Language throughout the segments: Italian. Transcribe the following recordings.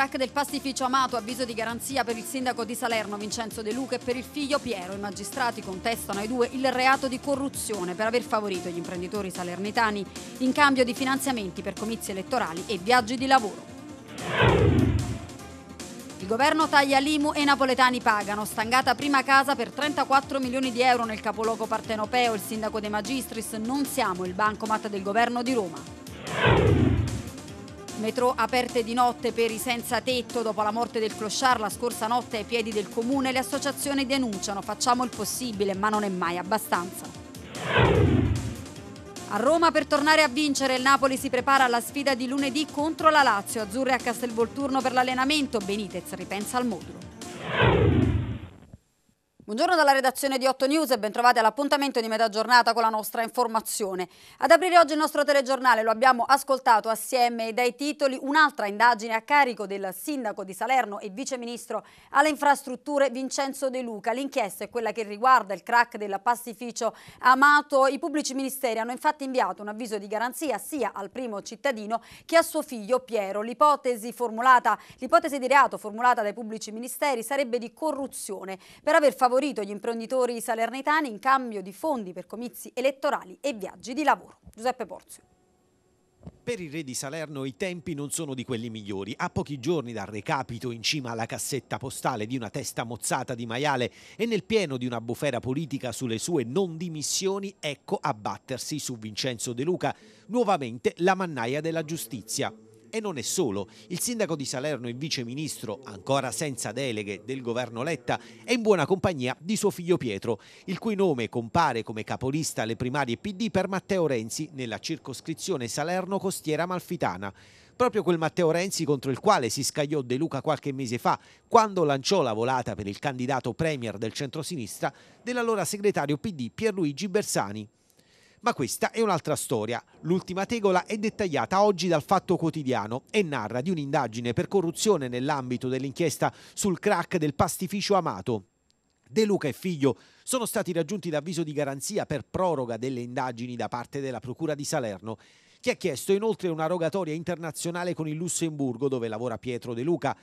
Crack del pastificio Amato, avviso di garanzia per il sindaco di Salerno Vincenzo De Luca e per il figlio Piero. I magistrati contestano ai due il reato di corruzione per aver favorito gli imprenditori salernitani in cambio di finanziamenti per comizi elettorali e viaggi di lavoro. Il governo taglia l'IMU e i napoletani pagano. Stangata prima casa per 34 milioni di euro nel capoluogo partenopeo. Il sindaco De Magistris non siamo il bancomat del governo di Roma. Metro aperte di notte per i senza tetto. Dopo la morte del clochard la scorsa notte ai piedi del comune, le associazioni denunciano facciamo il possibile, ma non è mai abbastanza. A Roma per tornare a vincere il Napoli si prepara alla sfida di lunedì contro la Lazio. Azzurri a Castelvolturno per l'allenamento, Benitez ripensa al modulo. Buongiorno dalla redazione di 8 News e bentrovati all'appuntamento di metà giornata con la nostra informazione. Ad aprire oggi il nostro telegiornale lo abbiamo ascoltato assieme dai titoli un'altra indagine a carico del sindaco di Salerno e viceministro alle infrastrutture Vincenzo De Luca. L'inchiesta è quella che riguarda il crack del pastificio Amato. I pubblici ministeri hanno infatti inviato un avviso di garanzia sia al primo cittadino che a suo figlio Piero. L'ipotesi di reato formulata dai pubblici ministeri sarebbe di corruzione per aver favorito favorito gli imprenditori salernitani in cambio di fondi per comizi elettorali e viaggi di lavoro. Giuseppe Porzio. Per il re di Salerno i tempi non sono di quelli migliori. A pochi giorni dal recapito in cima alla cassetta postale di una testa mozzata di maiale e nel pieno di una bufera politica sulle sue non dimissioni, ecco a battersi su Vincenzo De Luca nuovamente la mannaia della giustizia. E non è solo. Il sindaco di Salerno e vice ministro, ancora senza deleghe, del governo Letta, è in buona compagnia di suo figlio Pietro, il cui nome compare come capolista alle primarie PD per Matteo Renzi nella circoscrizione Salerno-Costiera Malfitana proprio quel Matteo Renzi contro il quale si scagliò De Luca qualche mese fa, quando lanciò la volata per il candidato premier del centrosinistra dell'allora segretario PD Pierluigi Bersani. Ma questa è un'altra storia. L'ultima tegola è dettagliata oggi dal Fatto Quotidiano e narra di un'indagine per corruzione nell'ambito dell'inchiesta sul crack del pastificio Amato. De Luca e figlio sono stati raggiunti da avviso di garanzia per proroga delle indagini da parte della Procura di Salerno che ha chiesto inoltre una rogatoria internazionale con il Lussemburgo dove lavora Pietro De Luca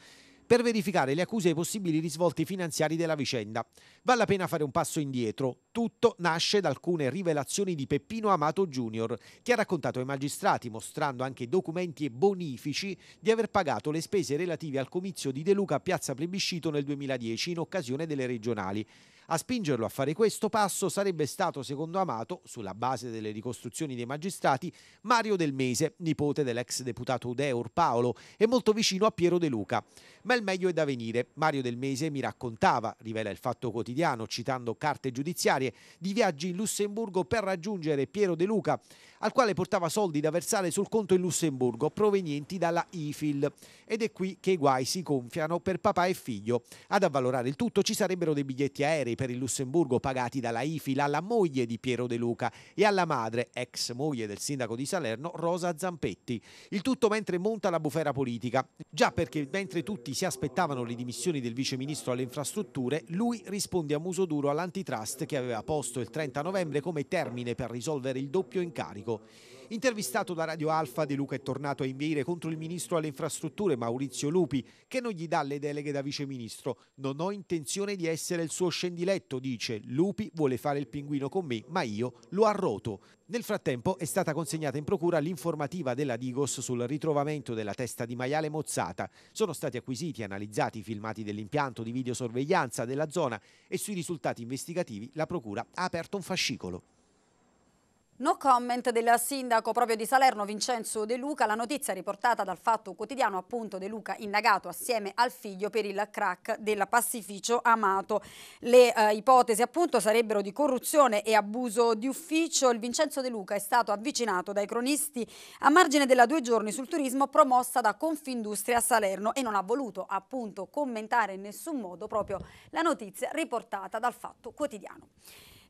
per verificare le accuse e i possibili risvolti finanziari della vicenda. Vale la pena fare un passo indietro. Tutto nasce da alcune rivelazioni di Peppino Amato Jr., che ha raccontato ai magistrati, mostrando anche documenti e bonifici, di aver pagato le spese relative al comizio di De Luca a Piazza Plebiscito nel 2010 in occasione delle regionali. A spingerlo a fare questo passo sarebbe stato, secondo Amato, sulla base delle ricostruzioni dei magistrati, Mario Del Mese, nipote dell'ex deputato Udeur Paolo e molto vicino a Piero De Luca. Ma il meglio è da venire. Mario Del Mese mi raccontava, rivela il Fatto Quotidiano citando carte giudiziarie, di viaggi in Lussemburgo per raggiungere Piero De Luca al quale portava soldi da versare sul conto in Lussemburgo provenienti dalla IFIL. Ed è qui che i guai si gonfiano per papà e figlio. Ad avvalorare il tutto ci sarebbero dei biglietti aerei per il Lussemburgo pagati dalla IFIL alla moglie di Piero De Luca e alla madre, ex moglie del sindaco di Salerno, Rosa Zampetti. Il tutto mentre monta la bufera politica. Già perché mentre tutti si aspettavano le dimissioni del vice ministro alle infrastrutture, lui risponde a muso duro all'antitrust che aveva posto il 30 novembre come termine per risolvere il doppio incarico. Intervistato da Radio Alfa, De Luca è tornato a inveire contro il ministro alle infrastrutture Maurizio Lupi, che non gli dà le deleghe da viceministro. Non ho intenzione di essere il suo scendiletto, dice. Lupi vuole fare il pinguino con me, ma io lo arroto. Nel frattempo è stata consegnata in procura l'informativa della Digos sul ritrovamento della testa di maiale mozzata. Sono stati acquisiti e analizzati i filmati dell'impianto di videosorveglianza della zona e sui risultati investigativi la procura ha aperto un fascicolo. No comment del sindaco proprio di Salerno Vincenzo De Luca, la notizia riportata dal Fatto Quotidiano appunto De Luca indagato assieme al figlio per il crack del pacificio Amato. Le eh, ipotesi appunto sarebbero di corruzione e abuso di ufficio. Il Vincenzo De Luca è stato avvicinato dai cronisti a margine della due giorni sul turismo promossa da Confindustria Salerno e non ha voluto appunto commentare in nessun modo proprio la notizia riportata dal Fatto Quotidiano.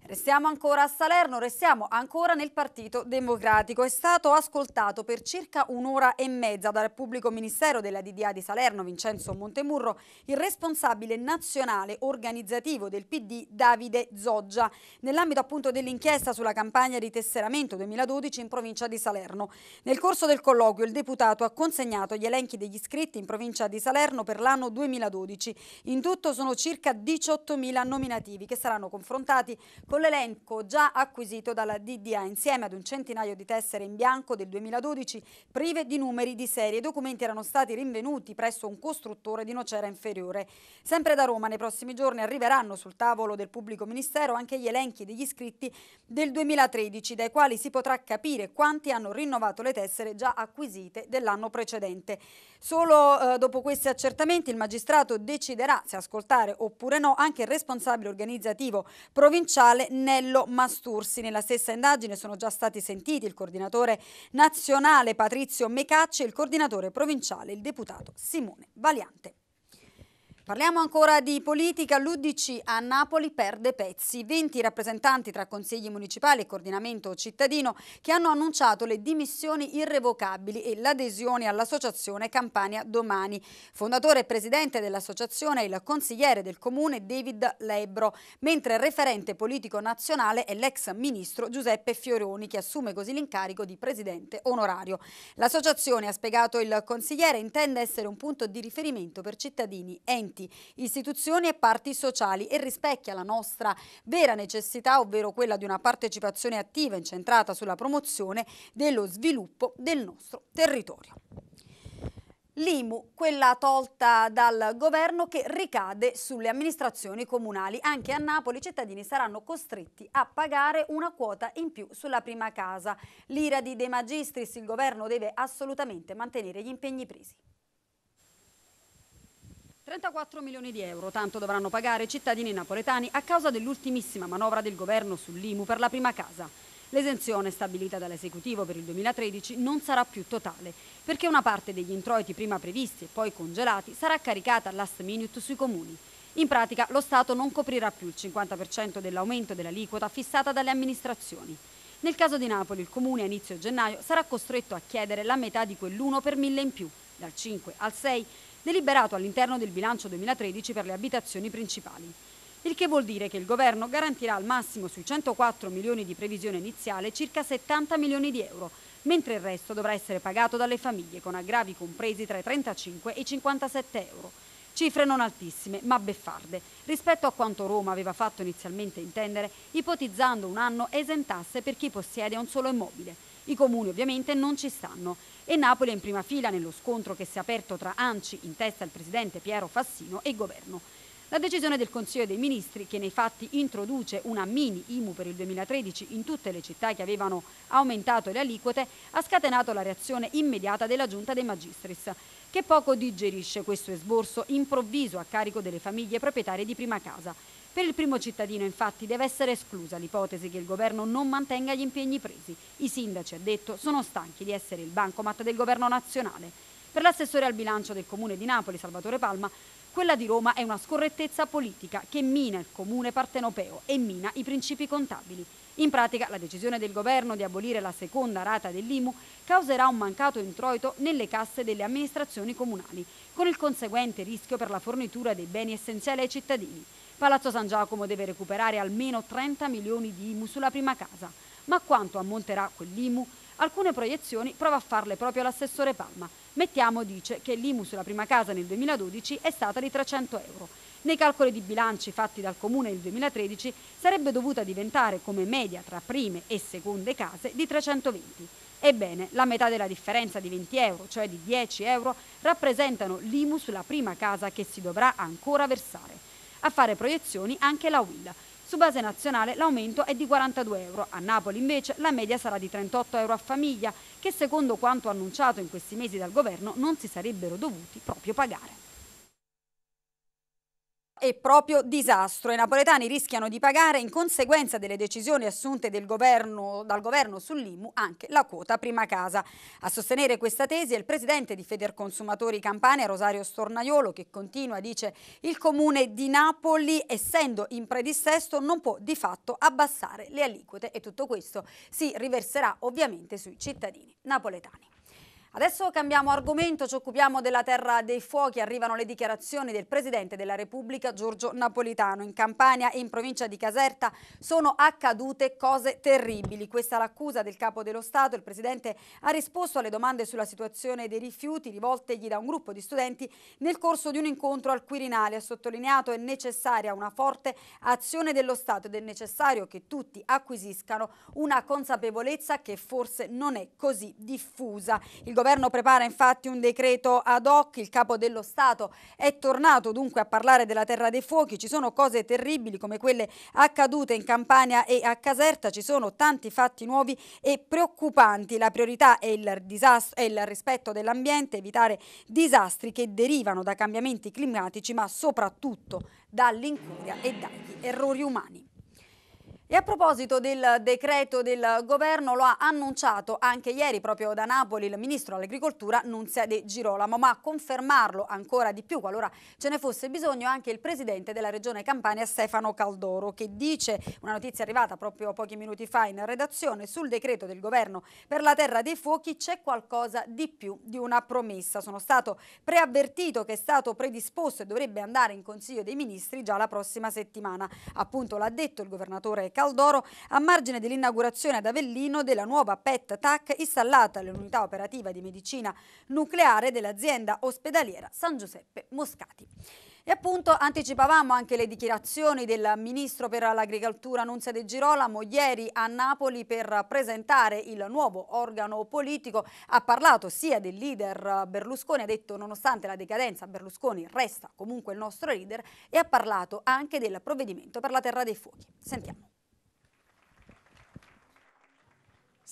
Restiamo ancora a Salerno, restiamo ancora nel Partito Democratico. È stato ascoltato per circa un'ora e mezza dal pubblico ministero della DDA di Salerno, Vincenzo Montemurro, il responsabile nazionale organizzativo del PD, Davide Zoggia, nell'ambito appunto dell'inchiesta sulla campagna di tesseramento 2012 in provincia di Salerno. Nel corso del colloquio il deputato ha consegnato gli elenchi degli iscritti in provincia di Salerno per l'anno 2012. In tutto sono circa 18.000 nominativi che saranno confrontati con con l'elenco già acquisito dalla DDA insieme ad un centinaio di tessere in bianco del 2012 prive di numeri di serie. I documenti erano stati rinvenuti presso un costruttore di nocera inferiore. Sempre da Roma nei prossimi giorni arriveranno sul tavolo del pubblico ministero anche gli elenchi degli iscritti del 2013 dai quali si potrà capire quanti hanno rinnovato le tessere già acquisite dell'anno precedente. Solo eh, dopo questi accertamenti il magistrato deciderà se ascoltare oppure no anche il responsabile organizzativo provinciale Nello Mastursi. Nella stessa indagine sono già stati sentiti il coordinatore nazionale Patrizio Mecacci e il coordinatore provinciale, il deputato Simone Valiante. Parliamo ancora di politica. L'Udc a Napoli perde pezzi. 20 rappresentanti tra consigli municipali e coordinamento cittadino che hanno annunciato le dimissioni irrevocabili e l'adesione all'associazione Campania Domani. Fondatore e presidente dell'associazione è il consigliere del comune David Lebro, mentre referente politico nazionale è l'ex ministro Giuseppe Fioroni che assume così l'incarico di presidente onorario. L'associazione, ha spiegato il consigliere, intende essere un punto di riferimento per cittadini, enti enti, istituzioni e parti sociali e rispecchia la nostra vera necessità, ovvero quella di una partecipazione attiva incentrata sulla promozione dello sviluppo del nostro territorio. L'IMU, quella tolta dal governo che ricade sulle amministrazioni comunali. Anche a Napoli i cittadini saranno costretti a pagare una quota in più sulla prima casa. L'ira di De Magistris, il governo deve assolutamente mantenere gli impegni presi. 34 milioni di euro, tanto dovranno pagare i cittadini napoletani a causa dell'ultimissima manovra del governo sull'IMU per la prima casa. L'esenzione stabilita dall'esecutivo per il 2013 non sarà più totale, perché una parte degli introiti prima previsti e poi congelati sarà caricata last minute sui comuni. In pratica lo Stato non coprirà più il 50% dell'aumento dell'aliquota fissata dalle amministrazioni. Nel caso di Napoli il comune a inizio gennaio sarà costretto a chiedere la metà di quell'1 per mille in più, dal 5 al 6, deliberato all'interno del bilancio 2013 per le abitazioni principali. Il che vuol dire che il governo garantirà al massimo sui 104 milioni di previsione iniziale circa 70 milioni di euro, mentre il resto dovrà essere pagato dalle famiglie con aggravi compresi tra i 35 e i 57 euro. Cifre non altissime, ma beffarde, rispetto a quanto Roma aveva fatto inizialmente intendere, ipotizzando un anno esentasse per chi possiede un solo immobile. I comuni ovviamente non ci stanno e Napoli è in prima fila nello scontro che si è aperto tra ANCI, in testa il presidente Piero Fassino, e il governo. La decisione del Consiglio dei Ministri, che nei fatti introduce una mini IMU per il 2013 in tutte le città che avevano aumentato le aliquote, ha scatenato la reazione immediata della Giunta dei Magistris, che poco digerisce questo esborso improvviso a carico delle famiglie proprietarie di prima casa per il primo cittadino infatti deve essere esclusa l'ipotesi che il governo non mantenga gli impegni presi. I sindaci, ha detto, sono stanchi di essere il bancomat del governo nazionale. Per l'assessore al bilancio del comune di Napoli, Salvatore Palma, quella di Roma è una scorrettezza politica che mina il comune partenopeo e mina i principi contabili. In pratica la decisione del governo di abolire la seconda rata dell'IMU causerà un mancato introito nelle casse delle amministrazioni comunali, con il conseguente rischio per la fornitura dei beni essenziali ai cittadini. Palazzo San Giacomo deve recuperare almeno 30 milioni di IMU sulla prima casa, ma quanto ammonterà quell'IMU? Alcune proiezioni prova a farle proprio l'assessore Palma. Mettiamo dice che l'IMU sulla prima casa nel 2012 è stata di 300 euro. Nei calcoli di bilanci fatti dal Comune nel 2013 sarebbe dovuta diventare come media tra prime e seconde case di 320. Ebbene, la metà della differenza di 20 euro, cioè di 10 euro, rappresentano l'IMU sulla prima casa che si dovrà ancora versare. A fare proiezioni anche la Willa. Su base nazionale l'aumento è di 42 euro, a Napoli invece la media sarà di 38 euro a famiglia, che secondo quanto annunciato in questi mesi dal governo non si sarebbero dovuti proprio pagare è proprio disastro. I napoletani rischiano di pagare in conseguenza delle decisioni assunte governo, dal governo sull'IMU anche la quota prima casa. A sostenere questa tesi è il presidente di Federconsumatori Campania, Rosario Stornaiolo, che continua, dice il comune di Napoli, essendo in predissesto, non può di fatto abbassare le aliquote e tutto questo si riverserà ovviamente sui cittadini napoletani. Adesso cambiamo argomento, ci occupiamo della terra dei fuochi, arrivano le dichiarazioni del Presidente della Repubblica Giorgio Napolitano. In Campania e in provincia di Caserta sono accadute cose terribili. Questa è l'accusa del Capo dello Stato. Il Presidente ha risposto alle domande sulla situazione dei rifiuti rivoltegli da un gruppo di studenti nel corso di un incontro al Quirinale. Ha sottolineato che è necessaria una forte azione dello Stato ed è necessario che tutti acquisiscano una consapevolezza che forse non è così diffusa. Il governo prepara infatti un decreto ad hoc, il capo dello Stato è tornato dunque a parlare della terra dei fuochi, ci sono cose terribili come quelle accadute in Campania e a Caserta, ci sono tanti fatti nuovi e preoccupanti, la priorità è il, disastro, è il rispetto dell'ambiente, evitare disastri che derivano da cambiamenti climatici ma soprattutto dall'incuria e dagli errori umani. E a proposito del decreto del governo, lo ha annunciato anche ieri proprio da Napoli il ministro dell'agricoltura Nunzia De Girolamo, ma a confermarlo ancora di più qualora ce ne fosse bisogno anche il presidente della regione Campania Stefano Caldoro che dice, una notizia arrivata proprio pochi minuti fa in redazione, sul decreto del governo per la terra dei fuochi c'è qualcosa di più di una promessa. Sono stato preavvertito che è stato predisposto e dovrebbe andare in Consiglio dei Ministri già la prossima settimana. Appunto l'ha detto il governatore Caldoro a margine dell'inaugurazione ad Avellino della nuova PET-TAC installata all'unità operativa di medicina nucleare dell'azienda ospedaliera San Giuseppe Moscati. E appunto anticipavamo anche le dichiarazioni del Ministro per l'Agricoltura Nunzia De Girolamo ieri a Napoli per presentare il nuovo organo politico. Ha parlato sia del leader Berlusconi, ha detto nonostante la decadenza Berlusconi resta comunque il nostro leader e ha parlato anche del provvedimento per la terra dei fuochi. Sentiamo.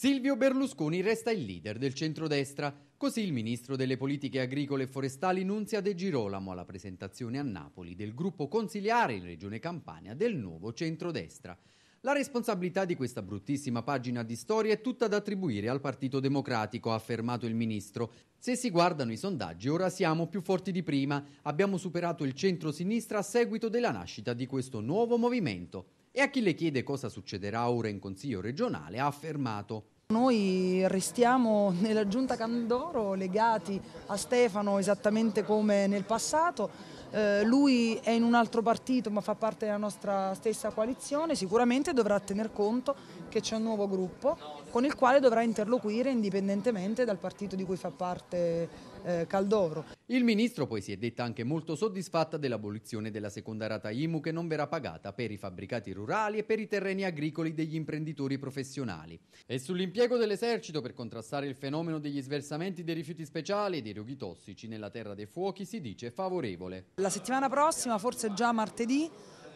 Silvio Berlusconi resta il leader del centrodestra, così il ministro delle politiche agricole e forestali Nunzia De Girolamo alla presentazione a Napoli del gruppo consiliare in Regione Campania del nuovo centrodestra. La responsabilità di questa bruttissima pagina di storia è tutta da attribuire al Partito Democratico, ha affermato il ministro. Se si guardano i sondaggi, ora siamo più forti di prima. Abbiamo superato il centro-sinistra a seguito della nascita di questo nuovo movimento. E a chi le chiede cosa succederà ora in Consiglio regionale, ha affermato noi restiamo nella giunta Candoro legati a Stefano esattamente come nel passato, eh, lui è in un altro partito ma fa parte della nostra stessa coalizione, sicuramente dovrà tener conto che c'è un nuovo gruppo con il quale dovrà interloquire indipendentemente dal partito di cui fa parte eh, Caldovro. Il ministro poi si è detta anche molto soddisfatta dell'abolizione della seconda rata IMU che non verrà pagata per i fabbricati rurali e per i terreni agricoli degli imprenditori professionali. E sull'impiego dell'esercito per contrastare il fenomeno degli sversamenti dei rifiuti speciali e dei rughi tossici nella terra dei fuochi si dice favorevole. La settimana prossima, forse già martedì,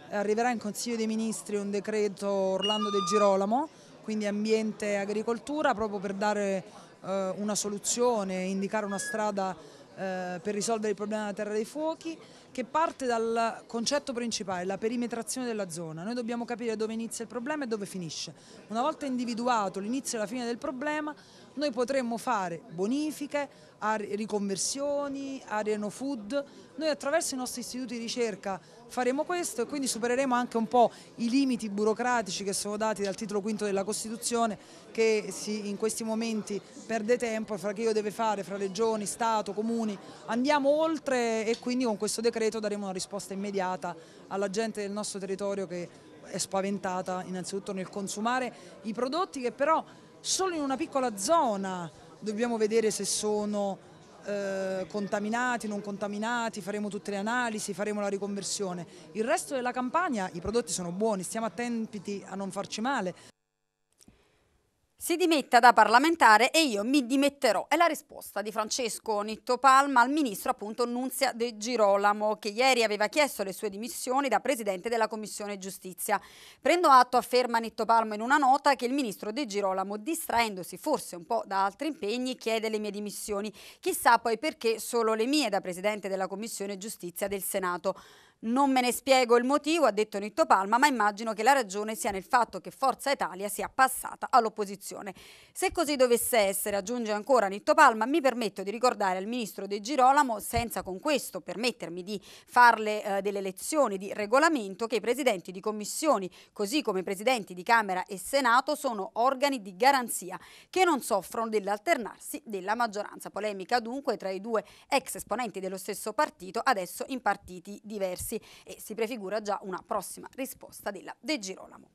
arriverà in Consiglio dei Ministri un decreto Orlando De Girolamo, quindi ambiente e agricoltura, proprio per dare eh, una soluzione, indicare una strada eh, per risolvere il problema della terra dei fuochi che parte dal concetto principale, la perimetrazione della zona. Noi dobbiamo capire dove inizia il problema e dove finisce. Una volta individuato l'inizio e la fine del problema, noi potremmo fare bonifiche, riconversioni, areno food, noi attraverso i nostri istituti di ricerca faremo questo e quindi supereremo anche un po' i limiti burocratici che sono dati dal titolo quinto della Costituzione che si, in questi momenti perde tempo fra che io deve fare fra regioni, Stato, comuni, andiamo oltre e quindi con questo decreto daremo una risposta immediata alla gente del nostro territorio che è spaventata innanzitutto nel consumare i prodotti che però solo in una piccola zona dobbiamo vedere se sono eh, contaminati, non contaminati, faremo tutte le analisi, faremo la riconversione. Il resto della campagna i prodotti sono buoni, stiamo attenti a non farci male. Si dimetta da parlamentare e io mi dimetterò. È la risposta di Francesco Nitto Palma al ministro appunto Nunzia De Girolamo che ieri aveva chiesto le sue dimissioni da presidente della Commissione Giustizia. Prendo atto, afferma Nitto Palma in una nota, che il ministro De Girolamo distraendosi forse un po' da altri impegni chiede le mie dimissioni. Chissà poi perché solo le mie da presidente della Commissione Giustizia del Senato. Non me ne spiego il motivo, ha detto Nitto Palma, ma immagino che la ragione sia nel fatto che Forza Italia sia passata all'opposizione. Se così dovesse essere, aggiunge ancora Nitto Palma, mi permetto di ricordare al ministro De Girolamo, senza con questo permettermi di farle eh, delle lezioni di regolamento, che i presidenti di commissioni, così come i presidenti di Camera e Senato, sono organi di garanzia che non soffrono dell'alternarsi della maggioranza. Polemica dunque tra i due ex esponenti dello stesso partito, adesso in partiti diversi. Rossi e si prefigura già una prossima risposta della De Girolamo.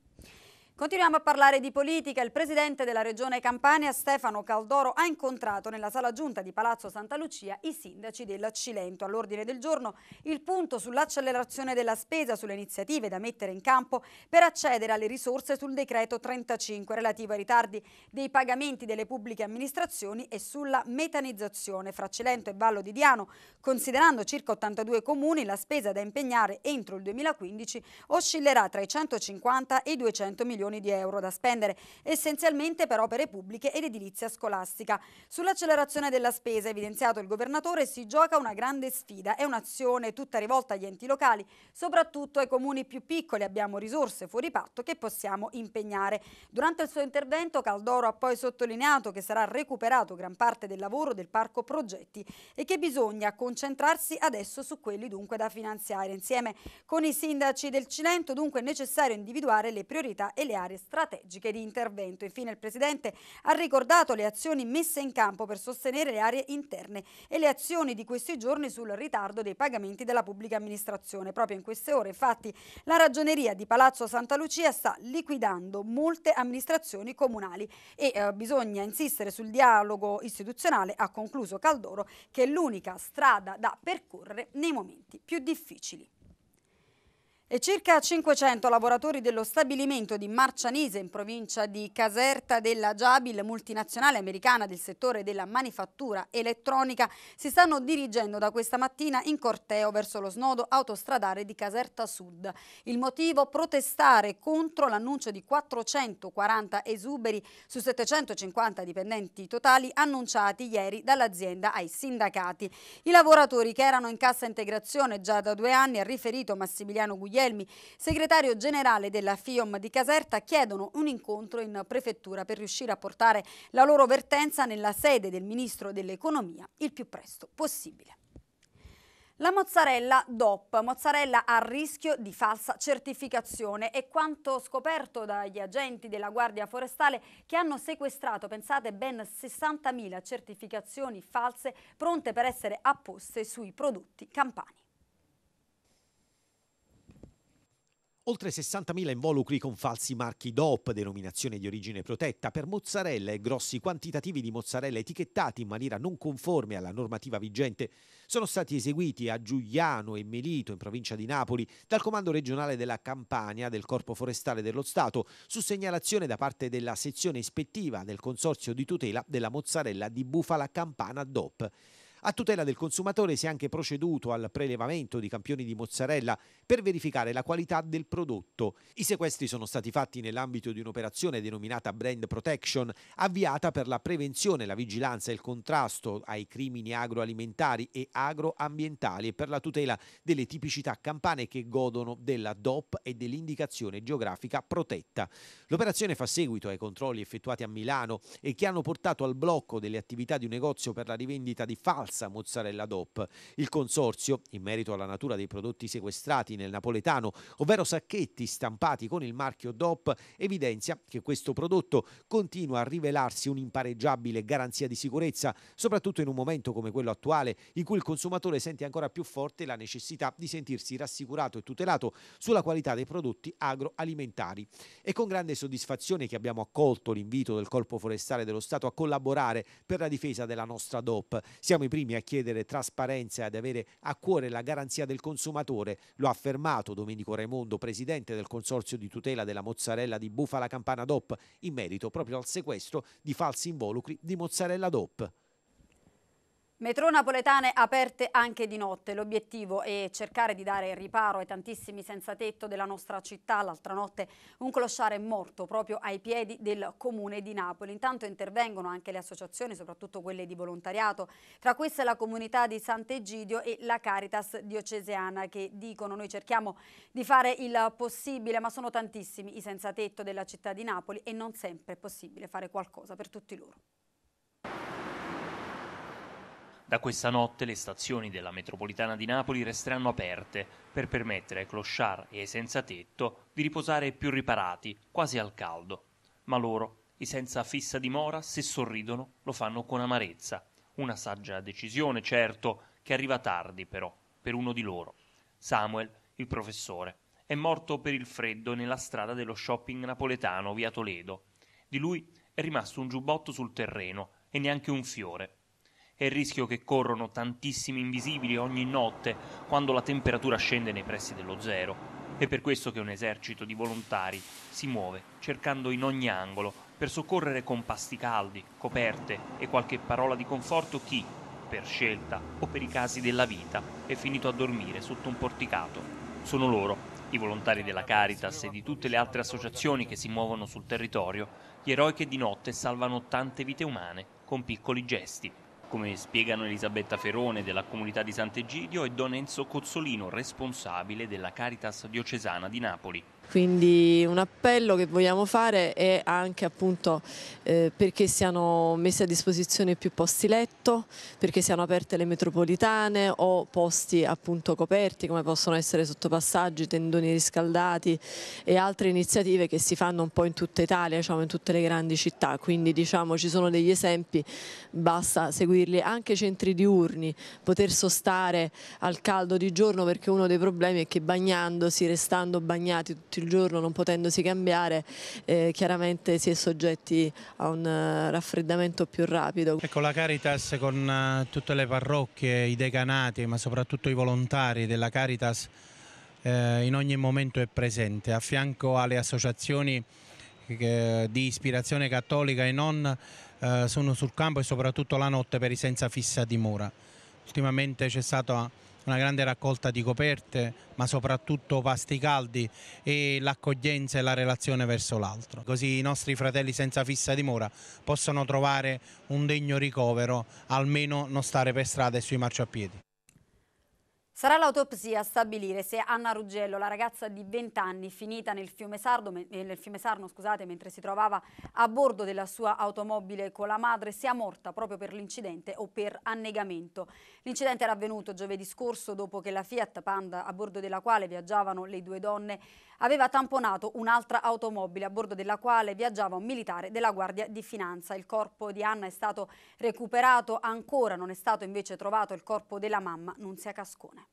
Continuiamo a parlare di politica. Il presidente della regione Campania, Stefano Caldoro, ha incontrato nella sala giunta di Palazzo Santa Lucia i sindaci del Cilento. All'ordine del giorno il punto sull'accelerazione della spesa, sulle iniziative da mettere in campo per accedere alle risorse sul decreto 35 relativo ai ritardi dei pagamenti delle pubbliche amministrazioni e sulla metanizzazione fra Cilento e Vallo di Diano. Considerando circa 82 comuni, la spesa da impegnare entro il 2015 oscillerà tra i 150 e i 200 milioni milioni di euro da spendere, essenzialmente per opere pubbliche ed edilizia scolastica. Sull'accelerazione della spesa, evidenziato il governatore, si gioca una grande sfida, è un'azione tutta rivolta agli enti locali, soprattutto ai comuni più piccoli, abbiamo risorse fuori patto che possiamo impegnare. Durante il suo intervento Caldoro ha poi sottolineato che sarà recuperato gran parte del lavoro del parco progetti e che bisogna concentrarsi adesso su quelli dunque da finanziare. Insieme con i sindaci del Cilento dunque è necessario individuare le priorità e le le aree strategiche di intervento. Infine il Presidente ha ricordato le azioni messe in campo per sostenere le aree interne e le azioni di questi giorni sul ritardo dei pagamenti della pubblica amministrazione. Proprio in queste ore infatti la ragioneria di Palazzo Santa Lucia sta liquidando molte amministrazioni comunali e eh, bisogna insistere sul dialogo istituzionale, ha concluso Caldoro, che è l'unica strada da percorrere nei momenti più difficili. E circa 500 lavoratori dello stabilimento di Marcianise in provincia di Caserta della Jabil, multinazionale americana del settore della manifattura elettronica, si stanno dirigendo da questa mattina in corteo verso lo snodo autostradale di Caserta Sud. Il motivo? Protestare contro l'annuncio di 440 esuberi su 750 dipendenti totali annunciati ieri dall'azienda ai sindacati. I lavoratori che erano in cassa integrazione già da due anni, ha riferito Massimiliano Guglielmo, Gugelmi, segretario generale della FIOM di Caserta, chiedono un incontro in prefettura per riuscire a portare la loro vertenza nella sede del Ministro dell'Economia il più presto possibile. La mozzarella DOP, mozzarella a rischio di falsa certificazione, è quanto scoperto dagli agenti della Guardia Forestale che hanno sequestrato, pensate, ben 60.000 certificazioni false pronte per essere apposte sui prodotti campani. Oltre 60.000 involucri con falsi marchi DOP, denominazione di origine protetta, per mozzarella e grossi quantitativi di mozzarella etichettati in maniera non conforme alla normativa vigente sono stati eseguiti a Giuliano e Melito, in provincia di Napoli, dal Comando regionale della Campania del Corpo Forestale dello Stato, su segnalazione da parte della sezione ispettiva del Consorzio di tutela della mozzarella di Bufala Campana DOP. A tutela del consumatore si è anche proceduto al prelevamento di campioni di mozzarella per verificare la qualità del prodotto. I sequestri sono stati fatti nell'ambito di un'operazione denominata Brand Protection, avviata per la prevenzione, la vigilanza e il contrasto ai crimini agroalimentari e agroambientali e per la tutela delle tipicità campane che godono della DOP e dell'indicazione geografica protetta. L'operazione fa seguito ai controlli effettuati a Milano e che hanno portato al blocco delle attività di un negozio per la rivendita di falsi salsa mozzarella DOP. Il consorzio, in merito alla natura dei prodotti sequestrati nel napoletano, ovvero sacchetti stampati con il marchio DOP, evidenzia che questo prodotto continua a rivelarsi un'impareggiabile garanzia di sicurezza, soprattutto in un momento come quello attuale in cui il consumatore sente ancora più forte la necessità di sentirsi rassicurato e tutelato sulla qualità dei prodotti agroalimentari. È con grande soddisfazione che abbiamo accolto l'invito del Corpo Forestale dello Stato a collaborare per la difesa della nostra DOP. Siamo i primi primi a chiedere trasparenza e ad avere a cuore la garanzia del consumatore, lo ha affermato Domenico Raimondo, presidente del Consorzio di tutela della mozzarella di Bufala Campana DOP, in merito proprio al sequestro di falsi involucri di mozzarella DOP. Metro napoletane aperte anche di notte. L'obiettivo è cercare di dare riparo ai tantissimi senza tetto della nostra città. L'altra notte un clochard è morto proprio ai piedi del comune di Napoli. Intanto intervengono anche le associazioni, soprattutto quelle di volontariato. Tra queste la comunità di Sant'Egidio e la Caritas diocesiana che dicono noi cerchiamo di fare il possibile ma sono tantissimi i senza tetto della città di Napoli e non sempre è possibile fare qualcosa per tutti loro. Da questa notte le stazioni della metropolitana di Napoli resteranno aperte per permettere ai clochard e ai senza tetto di riposare più riparati, quasi al caldo. Ma loro, i senza fissa dimora, se sorridono, lo fanno con amarezza. Una saggia decisione, certo, che arriva tardi però, per uno di loro. Samuel, il professore, è morto per il freddo nella strada dello shopping napoletano via Toledo. Di lui è rimasto un giubbotto sul terreno e neanche un fiore è il rischio che corrono tantissimi invisibili ogni notte quando la temperatura scende nei pressi dello zero. È per questo che un esercito di volontari si muove cercando in ogni angolo per soccorrere con pasti caldi, coperte e qualche parola di conforto chi, per scelta o per i casi della vita, è finito a dormire sotto un porticato. Sono loro, i volontari della Caritas e di tutte le altre associazioni che si muovono sul territorio, gli eroi che di notte salvano tante vite umane con piccoli gesti come spiegano Elisabetta Ferone della comunità di Sant'Egidio e Don Enzo Cozzolino, responsabile della Caritas diocesana di Napoli. Quindi un appello che vogliamo fare è anche appunto eh, perché siano messi a disposizione più posti letto, perché siano aperte le metropolitane o posti appunto coperti come possono essere sottopassaggi, tendoni riscaldati e altre iniziative che si fanno un po' in tutta Italia, diciamo in tutte le grandi città. Quindi diciamo ci sono degli esempi, basta seguirli. Anche centri diurni, poter sostare al caldo di giorno perché uno dei problemi è che bagnandosi, restando bagnati tutti i il giorno non potendosi cambiare eh, chiaramente si è soggetti a un eh, raffreddamento più rapido. Ecco la Caritas con eh, tutte le parrocchie, i decanati ma soprattutto i volontari della Caritas eh, in ogni momento è presente a fianco alle associazioni eh, di ispirazione cattolica e non sono sul campo e soprattutto la notte per i senza fissa dimora. Ultimamente c'è stata una grande raccolta di coperte, ma soprattutto pasti caldi e l'accoglienza e la relazione verso l'altro. Così i nostri fratelli senza fissa dimora possono trovare un degno ricovero, almeno non stare per strada e sui marciapiedi. Sarà l'autopsia a stabilire se Anna Ruggello, la ragazza di 20 anni finita nel fiume, Sardo, eh, nel fiume Sarno scusate, mentre si trovava a bordo della sua automobile con la madre, sia morta proprio per l'incidente o per annegamento. L'incidente era avvenuto giovedì scorso dopo che la Fiat Panda, a bordo della quale viaggiavano le due donne, aveva tamponato un'altra automobile a bordo della quale viaggiava un militare della Guardia di Finanza. Il corpo di Anna è stato recuperato, ancora non è stato invece trovato il corpo della mamma Nunzia Cascone.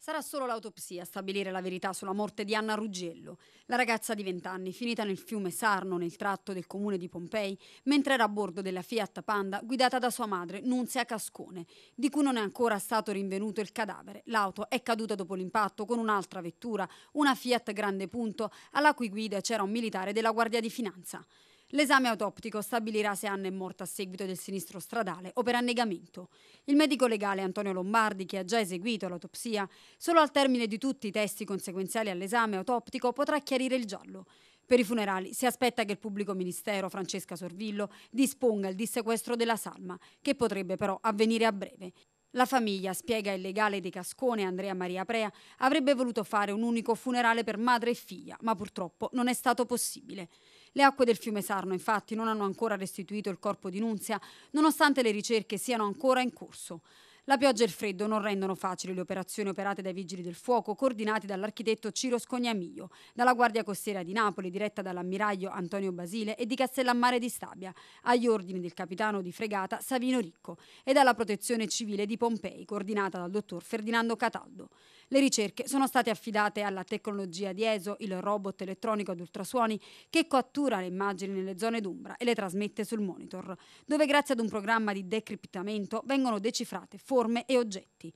Sarà solo l'autopsia a stabilire la verità sulla morte di Anna Ruggello, la ragazza di 20 anni finita nel fiume Sarno nel tratto del comune di Pompei, mentre era a bordo della Fiat Panda guidata da sua madre Nunzia Cascone, di cui non è ancora stato rinvenuto il cadavere. L'auto è caduta dopo l'impatto con un'altra vettura, una Fiat Grande Punto, alla cui guida c'era un militare della Guardia di Finanza. L'esame autoptico stabilirà se Anna è morta a seguito del sinistro stradale o per annegamento. Il medico legale Antonio Lombardi, che ha già eseguito l'autopsia, solo al termine di tutti i testi conseguenziali all'esame autoptico potrà chiarire il giallo. Per i funerali si aspetta che il pubblico ministero Francesca Sorvillo disponga il dissequestro della salma, che potrebbe però avvenire a breve. La famiglia, spiega il legale di Cascone Andrea Maria Prea, avrebbe voluto fare un unico funerale per madre e figlia, ma purtroppo non è stato possibile. Le acque del fiume Sarno infatti non hanno ancora restituito il corpo di Nunzia, nonostante le ricerche siano ancora in corso. La pioggia e il freddo non rendono facili le operazioni operate dai vigili del fuoco, coordinati dall'architetto Ciro Scognamiglio, dalla Guardia Costiera di Napoli, diretta dall'ammiraglio Antonio Basile e di Castellammare di Stabia, agli ordini del capitano di fregata Savino Ricco e dalla Protezione Civile di Pompei, coordinata dal dottor Ferdinando Cataldo. Le ricerche sono state affidate alla tecnologia di ESO, il robot elettronico ad ultrasuoni che cattura le immagini nelle zone d'ombra e le trasmette sul monitor, dove grazie ad un programma di decriptamento vengono decifrate forme forme e oggetti.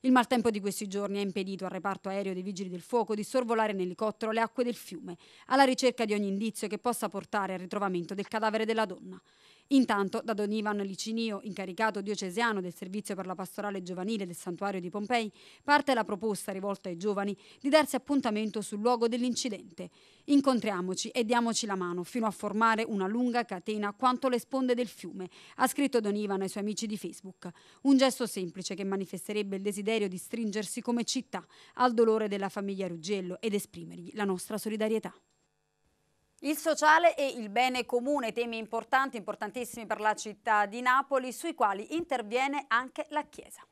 Il maltempo di questi giorni ha impedito al reparto aereo dei Vigili del Fuoco di sorvolare in elicottero le acque del fiume, alla ricerca di ogni indizio che possa portare al ritrovamento del cadavere della donna. Intanto da Don Ivan Licinio, incaricato diocesiano del servizio per la pastorale giovanile del santuario di Pompei, parte la proposta rivolta ai giovani di darsi appuntamento sul luogo dell'incidente. Incontriamoci e diamoci la mano fino a formare una lunga catena quanto le sponde del fiume, ha scritto Don Ivan ai suoi amici di Facebook. Un gesto semplice che manifesterebbe il desiderio di stringersi come città al dolore della famiglia Ruggello ed esprimergli la nostra solidarietà. Il sociale e il bene comune, temi importanti, importantissimi per la città di Napoli, sui quali interviene anche la Chiesa.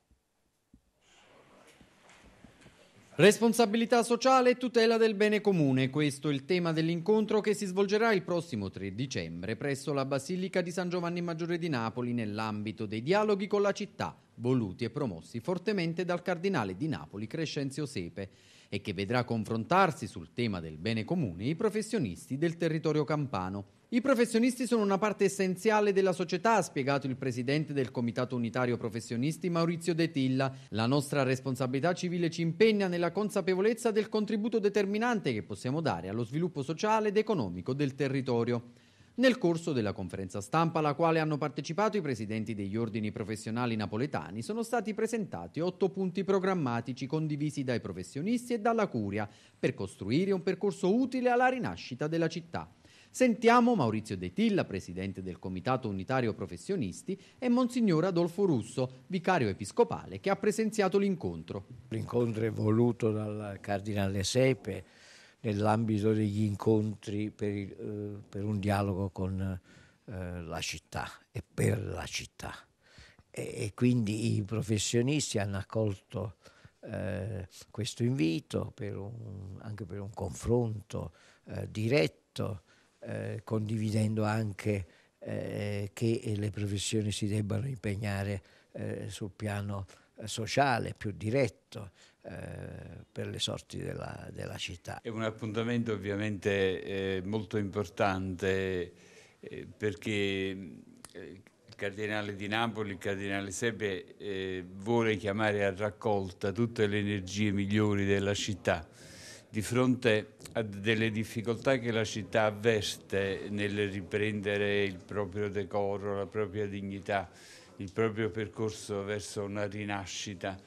Responsabilità sociale e tutela del bene comune, questo è il tema dell'incontro che si svolgerà il prossimo 3 dicembre presso la Basilica di San Giovanni Maggiore di Napoli nell'ambito dei dialoghi con la città, voluti e promossi fortemente dal cardinale di Napoli Crescenzio Sepe e che vedrà confrontarsi sul tema del bene comune i professionisti del territorio campano. I professionisti sono una parte essenziale della società, ha spiegato il presidente del Comitato Unitario Professionisti Maurizio De Tilla. La nostra responsabilità civile ci impegna nella consapevolezza del contributo determinante che possiamo dare allo sviluppo sociale ed economico del territorio nel corso della conferenza stampa alla quale hanno partecipato i presidenti degli ordini professionali napoletani sono stati presentati otto punti programmatici condivisi dai professionisti e dalla curia per costruire un percorso utile alla rinascita della città. Sentiamo Maurizio De Tilla, presidente del Comitato Unitario Professionisti, e Monsignor Adolfo Russo, vicario episcopale, che ha presenziato l'incontro. L'incontro è voluto dal Cardinale Sepe, nell'ambito degli incontri per, il, eh, per un dialogo con eh, la città e per la città. E, e quindi i professionisti hanno accolto eh, questo invito per un, anche per un confronto eh, diretto, eh, condividendo anche eh, che le professioni si debbano impegnare sul piano sociale più diretto. Eh, per le sorti della, della, città. È un appuntamento ovviamente eh, molto importante eh, perché eh, il cardinale di Napoli, il cardinale Seppe, eh, vuole chiamare a raccolta tutte le energie migliori della città di fronte a delle difficoltà che la città avverte nel riprendere il proprio decoro, la propria dignità, il proprio percorso verso una rinascita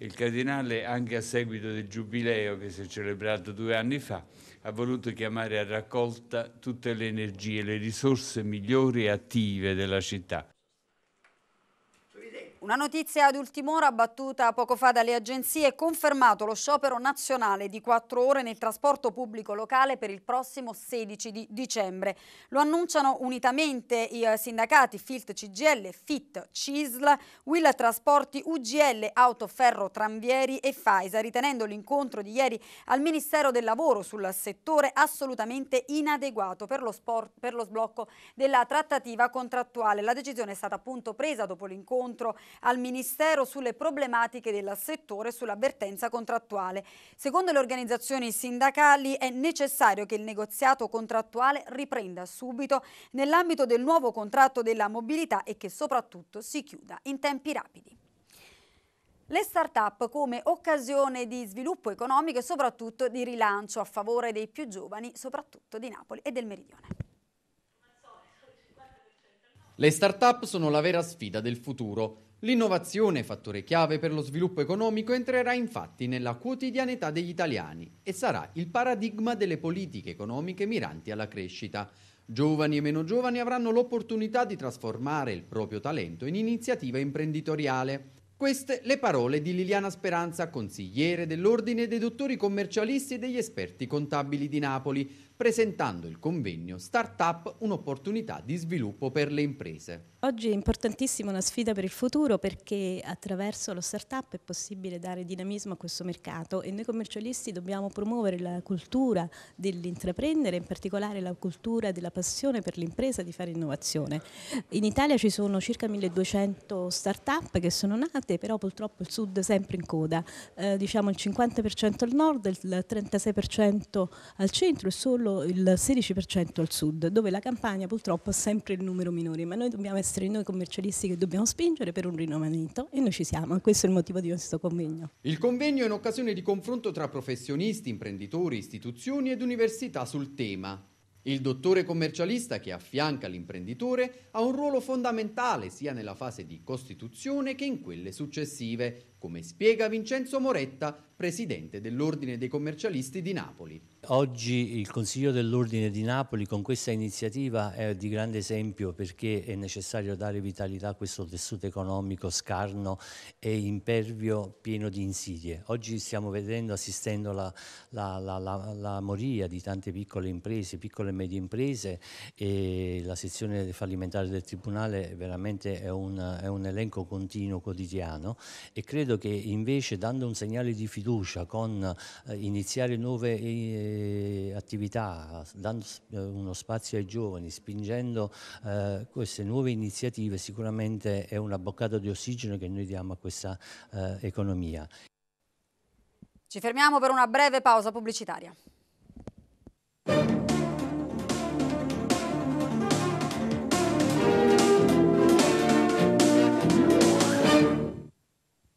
il Cardinale, anche a seguito del giubileo che si è celebrato due anni fa, ha voluto chiamare a raccolta tutte le energie, le risorse migliori e attive della città. Una notizia ad ultima ora battuta poco fa dalle agenzie è confermato lo sciopero nazionale di quattro ore nel trasporto pubblico locale per il prossimo 16 di dicembre. Lo annunciano unitamente i sindacati FILT CGL, FIT CISL, Will Trasporti UGL, Autoferro Tranvieri e FAISA, ritenendo l'incontro di ieri al Ministero del Lavoro sul settore assolutamente inadeguato per lo, sport, per lo sblocco della trattativa contrattuale. La decisione è stata appunto presa dopo l'incontro al Ministero sulle problematiche del settore e sull'avvertenza contrattuale. Secondo le organizzazioni sindacali è necessario che il negoziato contrattuale riprenda subito nell'ambito del nuovo contratto della mobilità e che soprattutto si chiuda in tempi rapidi. Le start-up come occasione di sviluppo economico e soprattutto di rilancio a favore dei più giovani, soprattutto di Napoli e del Meridione. Le start-up sono la vera sfida del futuro. L'innovazione, fattore chiave per lo sviluppo economico, entrerà infatti nella quotidianità degli italiani e sarà il paradigma delle politiche economiche miranti alla crescita. Giovani e meno giovani avranno l'opportunità di trasformare il proprio talento in iniziativa imprenditoriale. Queste le parole di Liliana Speranza, consigliere dell'Ordine dei dottori commercialisti e degli esperti contabili di Napoli, presentando il convegno Startup un'opportunità di sviluppo per le imprese. Oggi è importantissima una sfida per il futuro perché attraverso lo startup è possibile dare dinamismo a questo mercato e noi commercialisti dobbiamo promuovere la cultura dell'intraprendere, in particolare la cultura della passione per l'impresa di fare innovazione. In Italia ci sono circa 1200 startup che sono nate, però purtroppo il sud è sempre in coda, eh, diciamo il 50% al nord, il 36% al centro e solo solo il 16% al sud, dove la campagna purtroppo ha sempre il numero minore, ma noi dobbiamo essere noi commercialisti che dobbiamo spingere per un rinomamento e noi ci siamo, questo è il motivo di questo convegno. Il convegno è un'occasione di confronto tra professionisti, imprenditori, istituzioni ed università sul tema. Il dottore commercialista che affianca l'imprenditore ha un ruolo fondamentale sia nella fase di costituzione che in quelle successive, come spiega Vincenzo Moretta, presidente dell'Ordine dei commercialisti di Napoli. Oggi il Consiglio dell'Ordine di Napoli con questa iniziativa è di grande esempio perché è necessario dare vitalità a questo tessuto economico scarno e impervio pieno di insidie. Oggi stiamo vedendo, assistendo alla moria di tante piccole imprese, piccole e medie imprese e la sezione fallimentare del Tribunale veramente è un, è un elenco continuo, quotidiano e credo credo che invece dando un segnale di fiducia con eh, iniziare nuove eh, attività, dando eh, uno spazio ai giovani, spingendo eh, queste nuove iniziative, sicuramente è una boccata di ossigeno che noi diamo a questa eh, economia. Ci fermiamo per una breve pausa pubblicitaria.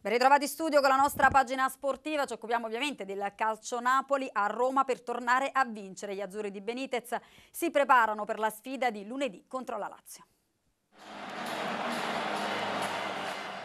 Ben ritrovati in studio con la nostra pagina sportiva, ci occupiamo ovviamente del calcio Napoli a Roma per tornare a vincere. Gli azzurri di Benitez si preparano per la sfida di lunedì contro la Lazio.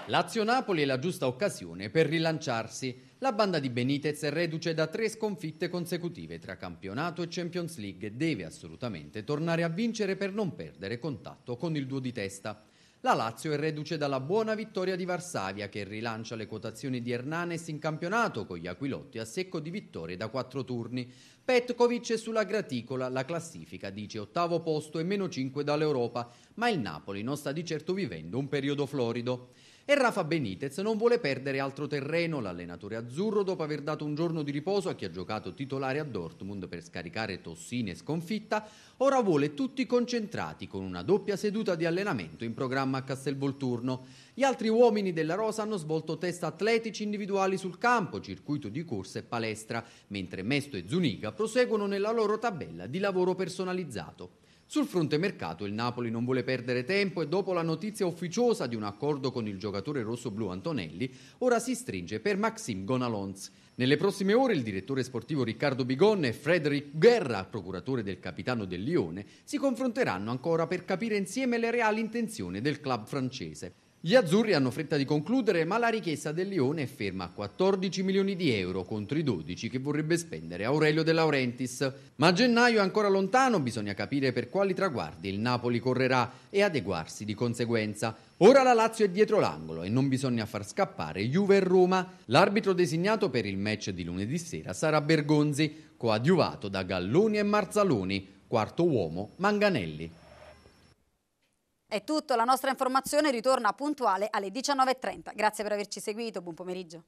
Lazio-Napoli è la giusta occasione per rilanciarsi. La banda di Benitez è reduce da tre sconfitte consecutive tra campionato e Champions League deve assolutamente tornare a vincere per non perdere contatto con il duo di testa. La Lazio è reduce dalla buona vittoria di Varsavia che rilancia le quotazioni di Hernanes in campionato con gli Aquilotti a secco di vittorie da quattro turni. Petkovic è sulla graticola, la classifica dice ottavo posto e meno 5 dall'Europa, ma il Napoli non sta di certo vivendo un periodo florido. E Rafa Benitez non vuole perdere altro terreno. L'allenatore azzurro, dopo aver dato un giorno di riposo a chi ha giocato titolare a Dortmund per scaricare tossine e sconfitta, ora vuole tutti concentrati con una doppia seduta di allenamento in programma a Castelvolturno. Gli altri uomini della Rosa hanno svolto test atletici individuali sul campo, circuito di corsa e palestra, mentre Mesto e Zuniga proseguono nella loro tabella di lavoro personalizzato. Sul fronte mercato il Napoli non vuole perdere tempo e dopo la notizia ufficiosa di un accordo con il giocatore rosso-blu Antonelli, ora si stringe per Maxim Gonalons. Nelle prossime ore il direttore sportivo Riccardo Bigonne e Frederic Guerra, procuratore del capitano del Lione, si confronteranno ancora per capire insieme le reali intenzioni del club francese. Gli azzurri hanno fretta di concludere, ma la richiesta del Lione è ferma a 14 milioni di euro contro i 12 che vorrebbe spendere Aurelio De Laurentiis. Ma gennaio è ancora lontano, bisogna capire per quali traguardi il Napoli correrà e adeguarsi di conseguenza. Ora la Lazio è dietro l'angolo e non bisogna far scappare Juve e Roma. L'arbitro designato per il match di lunedì sera sarà Bergonzi, coadiuvato da Galloni e Marzaloni, quarto uomo Manganelli. È tutto, la nostra informazione ritorna puntuale alle 19.30. Grazie per averci seguito, buon pomeriggio.